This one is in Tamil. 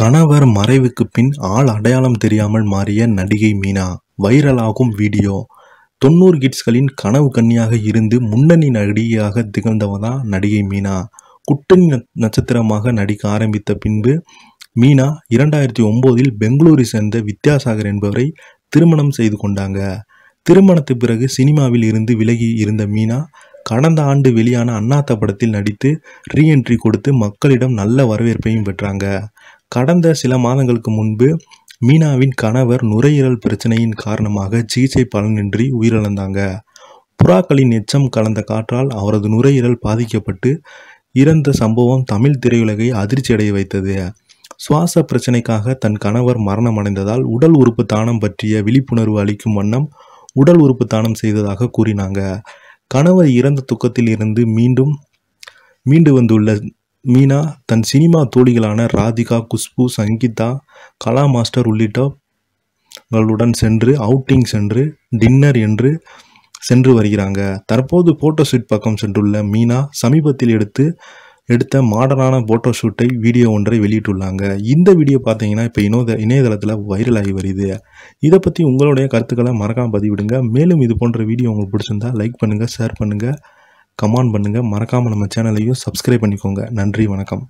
கணவர் மறைவுக்கு பின் ஆள் அடையாளம் தெரியாமல் மாறிய நடிகை மீனா வைரலாகும் வீடியோ தொண்ணூறு கிட்ஸ்களின் கனவு கன்னியாக இருந்து முன்னணி நடிகையாக திகழ்ந்தவ நடிகை மீனா குட்டணி நட்சத்திரமாக நடிக்க ஆரம்பித்த பின்பு மீனா இரண்டாயிரத்தி ஒம்போதில் பெங்களூரை சேர்ந்த வித்யாசாகர் என்பவரை திருமணம் செய்து கொண்டாங்க திருமணத்து பிறகு சினிமாவில் இருந்து விலகி இருந்த மீனா கடந்த ஆண்டு வெளியான அண்ணாத்த படத்தில் நடித்து ரீஎன்ட்ரி கொடுத்து மக்களிடம் நல்ல வரவேற்பையும் பெற்றாங்க கடந்த சில மாதங்களுக்கு முன்பு மீனாவின் கணவர் நுரையீரல் பிரச்சனையின் காரணமாக சிகிச்சை பலனின்றி உயிரிழந்தாங்க புறாக்களின் எச்சம் கலந்த காற்றால் அவரது நுரையீரல் பாதிக்கப்பட்டு இறந்த சம்பவம் தமிழ் திரையுலகை அதிர்ச்சியடைய வைத்தது சுவாச பிரச்சனைக்காக தன் கணவர் மரணம் அடைந்ததால் உடல் உறுப்பு தானம் பற்றிய விழிப்புணர்வு அளிக்கும் வண்ணம் உடல் உறுப்பு தானம் செய்ததாக கூறினாங்க கணவர் இறந்த துக்கத்தில் இருந்து மீண்டும் மீண்டு வந்துள்ள மீனா தன் சினிமா தோழிகளான ராதிகா குஷ்பு சங்கீதா கலா மாஸ்டர் உள்ளிட்டவர்களுடன் சென்று அவுட்டிங் சென்று டின்னர் என்று சென்று வருகிறாங்க தற்போது போட்டோஷூட் பக்கம் சென்றுள்ள மீனா சமீபத்தில் எடுத்து எடுத்த மாடர்னான போட்டோஷூட்டை வீடியோ ஒன்றை வெளியிட்டுள்ளாங்க இந்த வீடியோ பார்த்தீங்கன்னா இப்போ இணைய இணையதளத்தில் வைரலாகி வருது இதை பற்றி உங்களுடைய கருத்துக்களை மறக்காமல் பதிவிடுங்க மேலும் இது போன்ற வீடியோ உங்களுக்கு பிடிச்சிருந்தா லைக் பண்ணுங்கள் ஷேர் பண்ணுங்கள் கமான் பண்ணுங்கள் மறக்காமல் நம்ம சேனலையும் சப்ஸ்கிரைப் பண்ணிக்கோங்க நன்றி வணக்கம்